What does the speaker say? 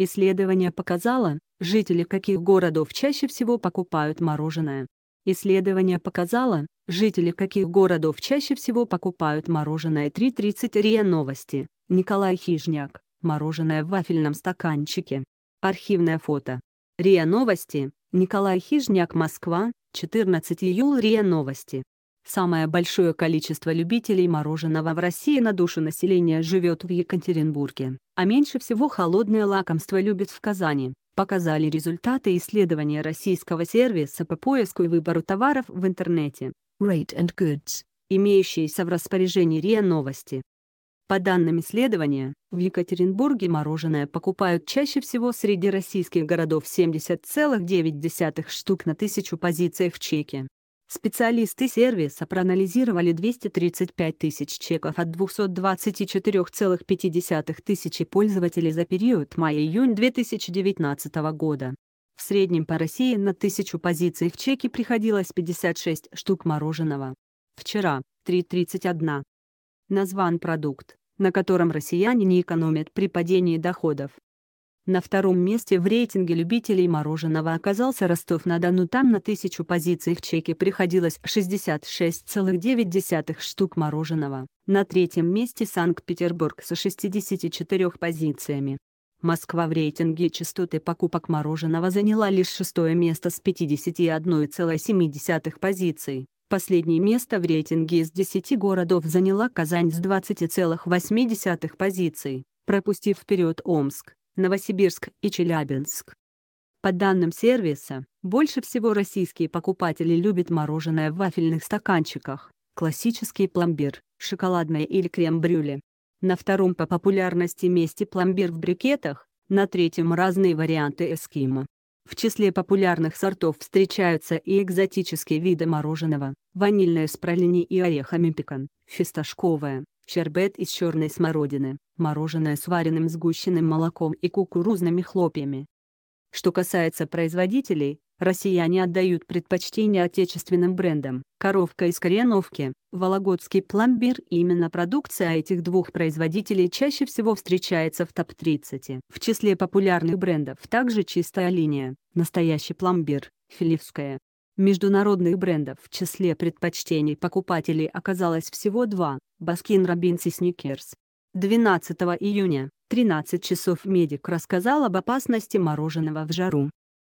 Исследование показало, жители каких городов чаще всего покупают мороженое. Исследование показало, жители каких городов чаще всего покупают мороженое 3.30 РИА Новости, Николай Хижняк, мороженое в вафельном стаканчике. Архивное фото. РИА Новости, Николай Хижняк, Москва, 14 июля РИА Новости. Самое большое количество любителей мороженого в России на душу населения живет в Екатеринбурге, а меньше всего холодное лакомство любят в Казани, показали результаты исследования российского сервиса по поиску и выбору товаров в интернете Rate and Goods, имеющиеся в распоряжении РИА Новости. По данным исследования, в Екатеринбурге мороженое покупают чаще всего среди российских городов 70,9 штук на тысячу позиций в чеке. Специалисты сервиса проанализировали 235 тысяч чеков от 224,5 тысячи пользователей за период мая-июнь 2019 года. В среднем по России на тысячу позиций в чеке приходилось 56 штук мороженого. Вчера – 3,31. Назван продукт, на котором россияне не экономят при падении доходов. На втором месте в рейтинге любителей мороженого оказался Ростов-на-Дону. Там на тысячу позиций в чеке приходилось 66,9 штук мороженого. На третьем месте Санкт-Петербург со 64 позициями. Москва в рейтинге частоты покупок мороженого заняла лишь шестое место с 51,7 позиций. Последнее место в рейтинге из 10 городов заняла Казань с 20,8 позиций, пропустив вперед Омск. Новосибирск и Челябинск. По данным сервиса, больше всего российские покупатели любят мороженое в вафельных стаканчиках, классический пломбир, шоколадное или крем-брюле. На втором по популярности месте пломбир в брикетах, на третьем разные варианты эскима. В числе популярных сортов встречаются и экзотические виды мороженого, ванильное с пралини и орехами пекан, фисташковое, щербет из черной смородины, мороженое с вареным сгущенным молоком и кукурузными хлопьями. Что касается производителей, россияне отдают предпочтение отечественным брендам. Коровка из Кореновки, Вологодский пломбир именно продукция этих двух производителей чаще всего встречается в топ-30. В числе популярных брендов также чистая линия, настоящий пломбир, филевская. Международных брендов в числе предпочтений покупателей оказалось всего два – Баскин Робинс и Сникерс. 12 июня, 13 часов медик рассказал об опасности мороженого в жару.